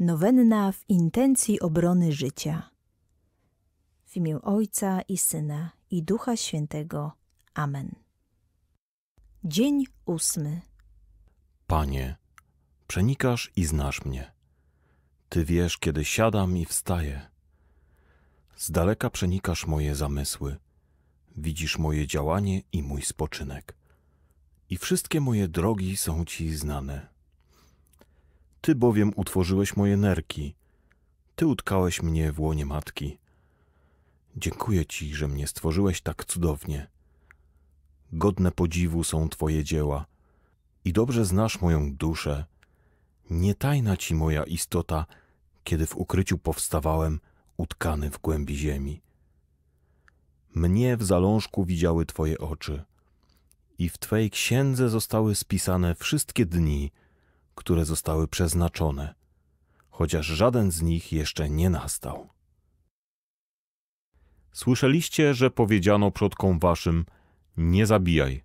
Nowenna w intencji obrony życia. W imię Ojca i Syna i Ducha Świętego. Amen. Dzień ósmy. Panie, przenikasz i znasz mnie. Ty wiesz, kiedy siadam i wstaję. Z daleka przenikasz moje zamysły, widzisz moje działanie i mój spoczynek. I wszystkie moje drogi są ci znane. Ty bowiem utworzyłeś moje nerki. Ty utkałeś mnie w łonie matki. Dziękuję Ci, że mnie stworzyłeś tak cudownie. Godne podziwu są Twoje dzieła i dobrze znasz moją duszę. Nie tajna Ci moja istota, kiedy w ukryciu powstawałem, utkany w głębi ziemi. Mnie w zalążku widziały Twoje oczy i w twojej księdze zostały spisane wszystkie dni, które zostały przeznaczone, chociaż żaden z nich jeszcze nie nastał. Słyszeliście, że powiedziano przodkom waszym: Nie zabijaj.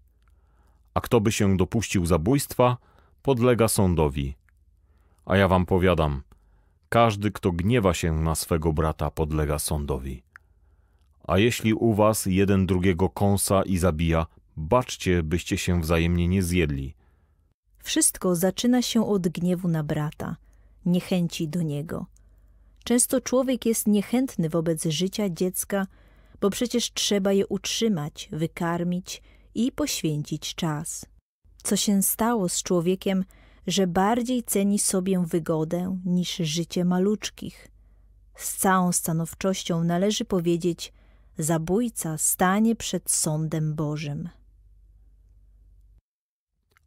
A kto by się dopuścił zabójstwa, podlega sądowi. A ja wam powiadam: Każdy, kto gniewa się na swego brata, podlega sądowi. A jeśli u was jeden drugiego kąsa i zabija, baczcie, byście się wzajemnie nie zjedli wszystko zaczyna się od gniewu na brata, niechęci do niego. Często człowiek jest niechętny wobec życia dziecka, bo przecież trzeba je utrzymać, wykarmić i poświęcić czas. Co się stało z człowiekiem, że bardziej ceni sobie wygodę niż życie maluczkich? Z całą stanowczością należy powiedzieć: Zabójca stanie przed sądem Bożym.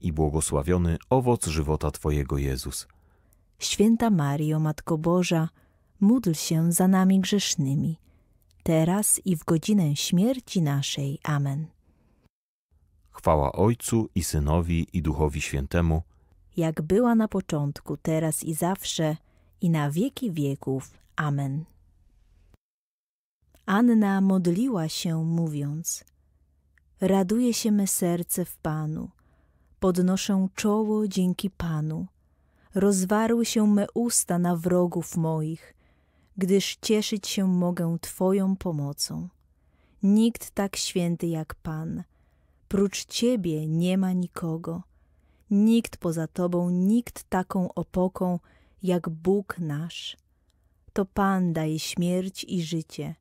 i błogosławiony owoc żywota Twojego Jezus. Święta Mario, Matko Boża, módl się za nami grzesznymi, teraz i w godzinę śmierci naszej. Amen. Chwała Ojcu i Synowi i Duchowi Świętemu, jak była na początku, teraz i zawsze, i na wieki wieków. Amen. Anna modliła się, mówiąc: Raduje się me serce w Panu podnoszę czoło dzięki Panu. Rozwarły się me usta na wrogów moich, gdyż cieszyć się mogę Twoją pomocą. Nikt tak święty jak Pan. Prócz Ciebie nie ma nikogo. Nikt poza Tobą, nikt taką opoką jak Bóg nasz. To Pan daje śmierć i życie,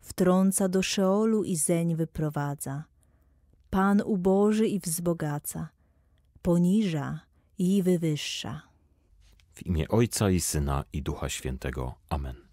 wtrąca do Szeolu i zeń wyprowadza. Pan uboży i wzbogaca, poniża i wywyższa. W imię Ojca i Syna i Ducha Świętego. Amen.